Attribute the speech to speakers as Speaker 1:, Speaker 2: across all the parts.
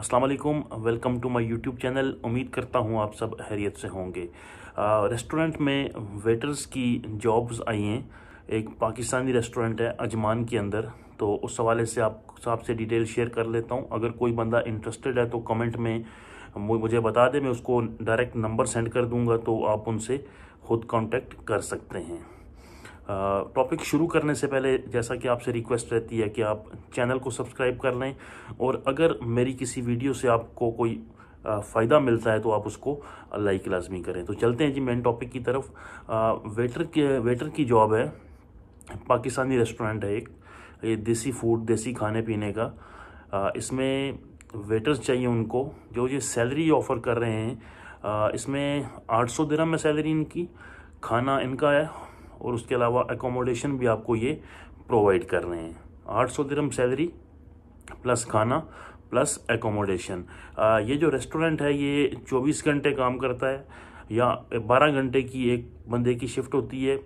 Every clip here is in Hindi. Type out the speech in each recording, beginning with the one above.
Speaker 1: अस्सलाम वालेकुम welcome to my YouTube channel उम्मीद करता हूँ आप सब हैरियत से होंगे रेस्टोरेंट में वेटर्स की जॉब्स आई हैं एक पाकिस्तानी रेस्टोरेंट है अजमान के अंदर तो उस हवाले से आप आपसे डिटेल शेयर कर लेता हूँ अगर कोई बंदा इंटरेस्टेड है तो कमेंट में मुझे बता दे मैं उसको डायरेक्ट नंबर सेंड कर दूँगा तो आप उनसे खुद कॉन्टेक्ट कर सकते हैं टॉपिक शुरू करने से पहले जैसा कि आपसे रिक्वेस्ट रहती है कि आप चैनल को सब्सक्राइब कर लें और अगर मेरी किसी वीडियो से आपको कोई फ़ायदा मिलता है तो आप उसको लाइक लाजमी करें तो चलते हैं जी मेन टॉपिक की तरफ वेटर के वेटर की जॉब है पाकिस्तानी रेस्टोरेंट है एक ये देसी फूड देसी खाने पीने का इसमें वेटर्स चाहिए उनको जो ये सैलरी ऑफ़र कर रहे हैं इसमें आठ सौ में है सैलरी इनकी खाना इनका है और उसके अलावा एकोमोडेशन भी आपको ये प्रोवाइड कर रहे हैं आठ सौ दिरम सैलरी प्लस खाना प्लस एकोमोडेशन ये जो रेस्टोरेंट है ये चौबीस घंटे काम करता है या बारह घंटे की एक बंदे की शिफ्ट होती है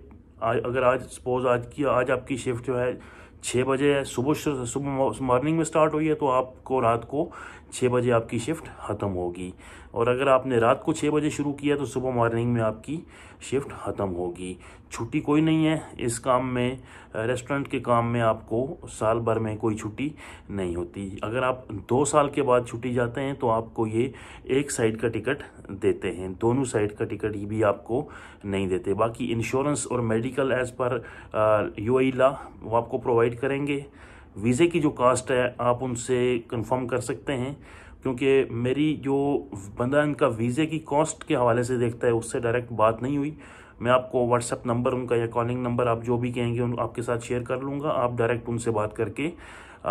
Speaker 1: आज अगर आज सपोज आज की आज आपकी शिफ्ट जो है छः बजे सुबह सुबह मॉर्निंग में स्टार्ट हुई है तो आपको रात को छः बजे आपकी शिफ्ट ख़त्म होगी और अगर आपने रात को छः बजे शुरू किया तो सुबह मॉर्निंग में आपकी शिफ्ट ख़त्म होगी छुट्टी कोई नहीं है इस काम में रेस्टोरेंट के काम में आपको साल भर में कोई छुट्टी नहीं होती अगर आप दो साल के बाद छुट्टी जाते हैं तो आपको ये एक साइड का टिकट देते हैं दोनों साइड का टिकट ही भी आपको नहीं देते बाकी इंश्योरेंस और medical as per you law वो आपको प्रोवाइड डिसाइड करेंगे वीज़े की जो कास्ट है आप उनसे कंफर्म कर सकते हैं क्योंकि मेरी जो बंदा इनका वीज़े की कॉस्ट के हवाले से देखता है उससे डायरेक्ट बात नहीं हुई मैं आपको व्हाट्सअप नंबर उनका या कॉलिंग नंबर आप जो भी कहेंगे उन आपके साथ शेयर कर लूँगा आप डायरेक्ट उनसे बात करके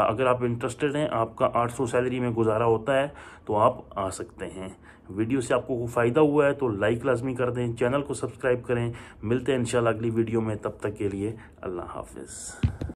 Speaker 1: अगर आप इंटरेस्टेड हैं आपका 800 सैलरी में गुजारा होता है तो आप आ सकते हैं वीडियो से आपको फ़ायदा हुआ है तो लाइक लाजमी कर दें चैनल को सब्सक्राइब करें मिलते हैं इन अगली वीडियो में तब तक के लिए अल्लाह हाफिज़